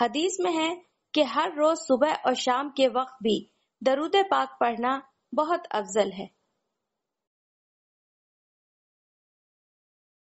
हदीस में है कि हर रोज सुबह और शाम के वक्त भी दरूद पाक पढ़ना बहुत अफजल है